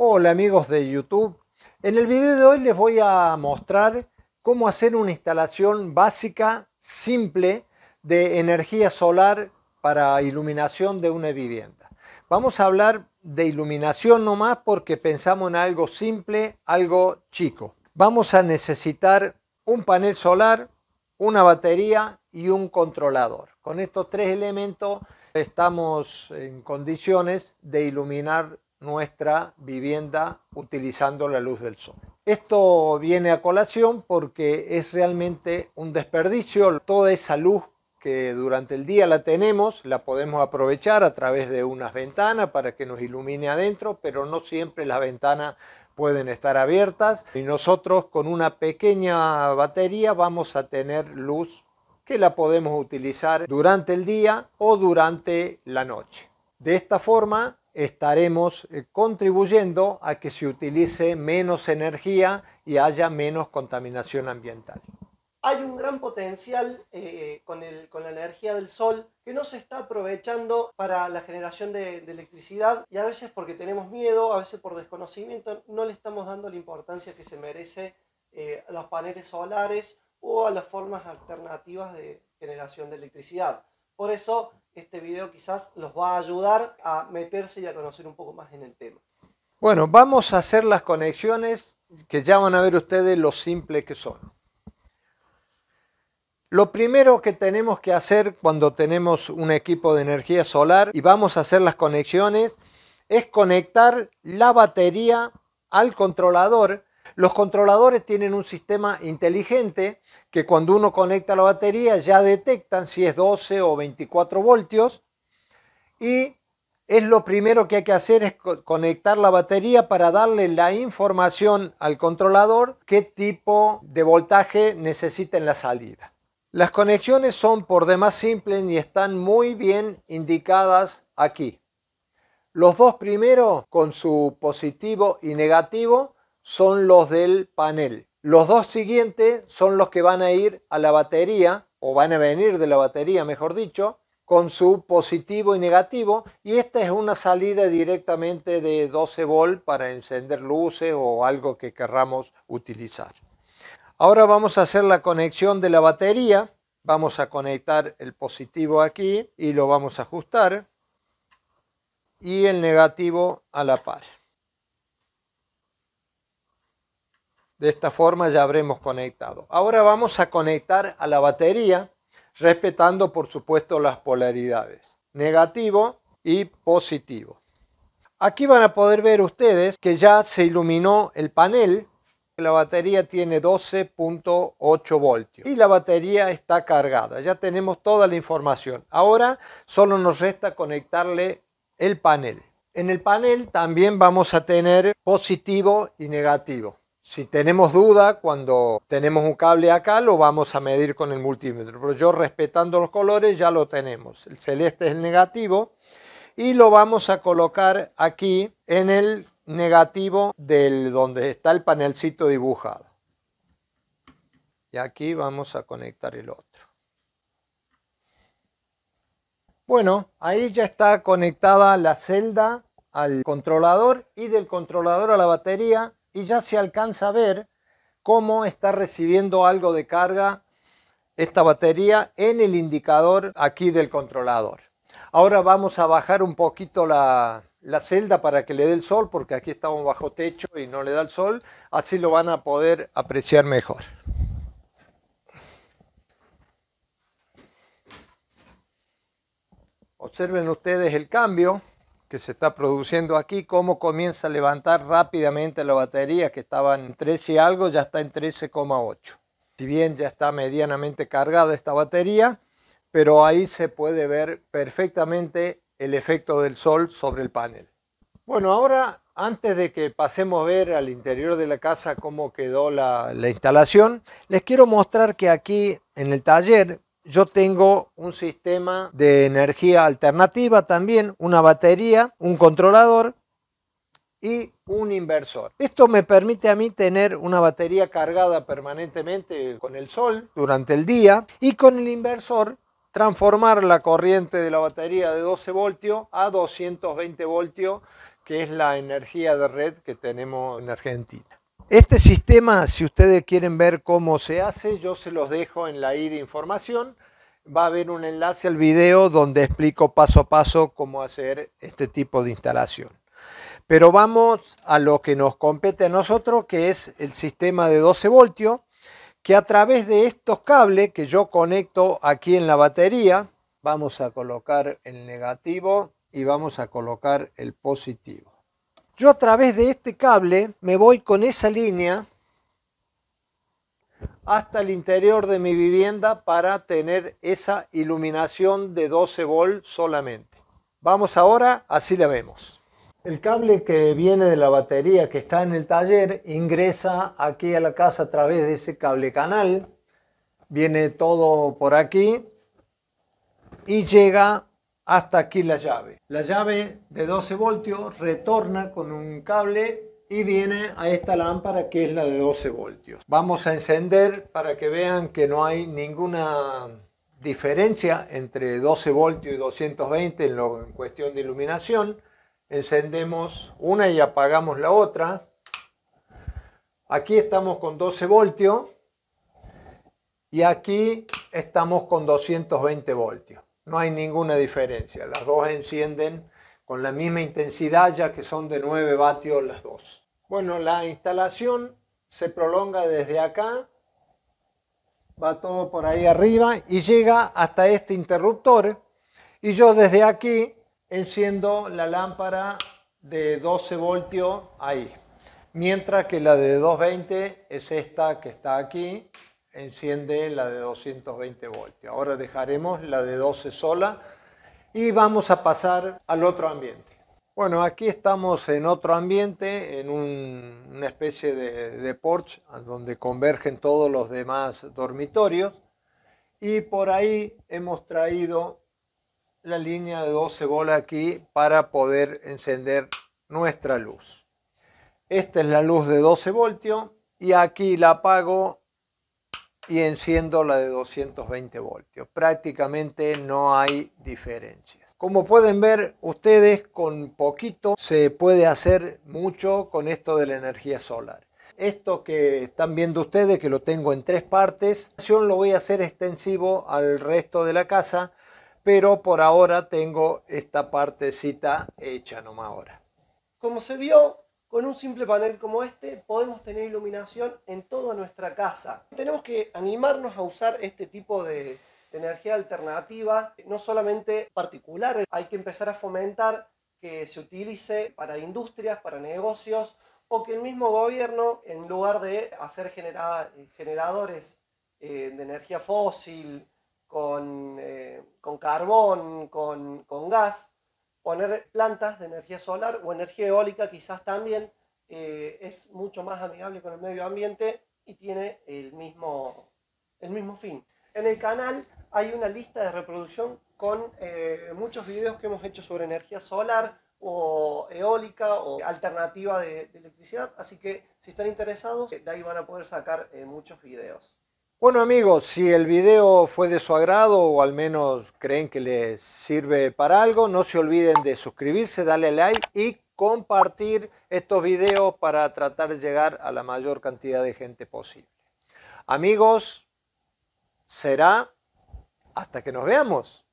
Hola amigos de YouTube, en el video de hoy les voy a mostrar cómo hacer una instalación básica, simple, de energía solar para iluminación de una vivienda. Vamos a hablar de iluminación nomás porque pensamos en algo simple, algo chico. Vamos a necesitar un panel solar, una batería y un controlador. Con estos tres elementos estamos en condiciones de iluminar nuestra vivienda utilizando la luz del sol. Esto viene a colación porque es realmente un desperdicio. Toda esa luz que durante el día la tenemos, la podemos aprovechar a través de unas ventanas para que nos ilumine adentro, pero no siempre las ventanas pueden estar abiertas y nosotros con una pequeña batería vamos a tener luz que la podemos utilizar durante el día o durante la noche. De esta forma estaremos eh, contribuyendo a que se utilice menos energía y haya menos contaminación ambiental. Hay un gran potencial eh, con, el, con, la energía del sol que no se está aprovechando para la generación de, electricidad y a veces porque tenemos miedo, a veces por desconocimiento, no le estamos dando la importancia que se merece eh, a los paneles solares o a las formas alternativas de generación de electricidad. Por eso este video quizás los va a ayudar a meterse y a conocer un poco más en el tema. Bueno, vamos a hacer las conexiones que ya van a ver ustedes lo simples que son. Lo primero que tenemos que hacer cuando tenemos un equipo de energía solar y vamos a hacer las conexiones es conectar la batería al controlador los controladores tienen un sistema inteligente que cuando uno conecta la batería ya detectan si es 12 o 24 voltios y es lo primero que hay que hacer es conectar la batería para darle la información al controlador qué tipo de voltaje necesita en la salida. Las conexiones son por demás simples y están muy bien indicadas aquí. Los dos primeros con su positivo y negativo son los del panel. Los dos siguientes son los que van a ir a la batería, o van a venir de la batería, mejor dicho, con su positivo y negativo. Y esta es una salida directamente de 12 volt para encender luces o algo que querramos utilizar. Ahora vamos a hacer la conexión de la batería. Vamos a conectar el positivo aquí y lo vamos a ajustar. Y el negativo a la par. De esta forma ya habremos conectado. Ahora vamos a conectar a la batería respetando por supuesto las polaridades, negativo y positivo. Aquí van a poder ver ustedes que ya se iluminó el panel. La batería tiene 12.8 voltios y la batería está cargada. Ya tenemos toda la información. Ahora solo nos resta conectarle el panel. En el panel también vamos a tener positivo y negativo. Si tenemos duda cuando tenemos un cable acá, lo vamos a medir con el multímetro. Pero yo respetando los colores ya lo tenemos. El celeste es el negativo y lo vamos a colocar aquí en el negativo del donde está el panelcito dibujado. Y aquí vamos a conectar el otro. Bueno, ahí ya está conectada la celda al controlador y del controlador a la batería y ya se alcanza a ver cómo está recibiendo algo de carga esta batería en el indicador aquí del controlador. Ahora vamos a bajar un poquito la, celda para que le dé el sol, porque aquí estamos bajo techo y no le da el sol, así lo van a poder apreciar mejor. Observen ustedes el cambio que se está produciendo aquí, cómo comienza a levantar rápidamente la batería, que estaba en 13 y algo, ya está en 13,8. Si bien ya está medianamente cargada esta batería, pero ahí se puede ver perfectamente el efecto del sol sobre el panel. Bueno, ahora antes de que pasemos a ver al interior de la casa cómo quedó la, la instalación, les quiero mostrar que aquí en el taller yo tengo un sistema de energía alternativa también, una batería, un controlador y un inversor. Esto me permite a mí tener una batería cargada permanentemente con el sol durante el día y con el inversor transformar la corriente de la batería de 12 voltios a 220 voltios, que es la energía de red que tenemos en Argentina este sistema, si ustedes quieren ver cómo se hace, yo se los dejo en la I de información. Va a haber un enlace al video donde explico paso a paso cómo hacer este tipo de instalación. Pero vamos a lo que nos compete a nosotros, que es el sistema de 12 voltios, que a través de estos cables que yo conecto aquí en la batería, vamos a colocar el negativo y vamos a colocar el positivo. Yo a través de este cable me voy con esa línea hasta el interior de mi vivienda para tener esa iluminación de 12 volts solamente. Vamos ahora, así la vemos. El cable que viene de la batería que está en el taller ingresa aquí a la casa a través de ese cable canal. Viene todo por aquí y llega hasta aquí la llave. La llave de 12 voltios retorna con un cable y viene a esta lámpara que es la de 12 voltios. Vamos a encender para que vean que no hay ninguna diferencia entre 12 voltios y 220 en, cuestión de iluminación. Encendemos una y apagamos la otra. Aquí estamos con 12 voltios y aquí estamos con 220 voltios. No hay ninguna diferencia. Las dos encienden con la misma intensidad ya que son de 9 vatios las dos. Bueno, la instalación se prolonga desde acá, va todo por ahí arriba y llega hasta este interruptor y yo desde aquí enciendo la lámpara de 12 voltios ahí. Mientras que la de 220 es esta que está aquí, enciende la de 220 voltios. Ahora dejaremos la de 12 sola y vamos a pasar al otro ambiente. Bueno, aquí estamos en otro ambiente, en una especie de, de porche donde convergen todos los demás dormitorios y por ahí hemos traído la línea de 12 voltios aquí para poder encender nuestra luz. Esta es la luz de 12 voltios y aquí la apago y enciendo la de 220 voltios. Prácticamente no hay diferencias. Como pueden ver ustedes, con poquito se puede hacer mucho con esto de la energía solar. Esto que están viendo ustedes, que lo tengo en tres partes, lo voy a hacer extensivo al resto de la casa, pero por ahora tengo esta partecita hecha nomás ahora. Como se vio, con un simple panel como este podemos tener iluminación en toda nuestra casa. Tenemos que animarnos a usar este tipo de, energía alternativa, no solamente particulares. hay que empezar a fomentar que se utilice para industrias, para negocios o que el mismo gobierno, en lugar de hacer generadores eh, de energía fósil, con, eh, carbón, con gas, poner plantas de energía solar o energía eólica quizás también eh, es mucho más amigable con el medio ambiente y tiene el mismo, el mismo fin. En el canal hay una lista de reproducción con eh, muchos videos que hemos hecho sobre energía solar o eólica o alternativa de, electricidad, así que si están interesados, de ahí van a poder sacar eh, muchos videos. Bueno amigos, si el video fue de su agrado o al menos creen que les sirve para algo, no se olviden de suscribirse, darle like y compartir estos videos para tratar de llegar a la mayor cantidad de gente posible. Amigos, será hasta que nos veamos.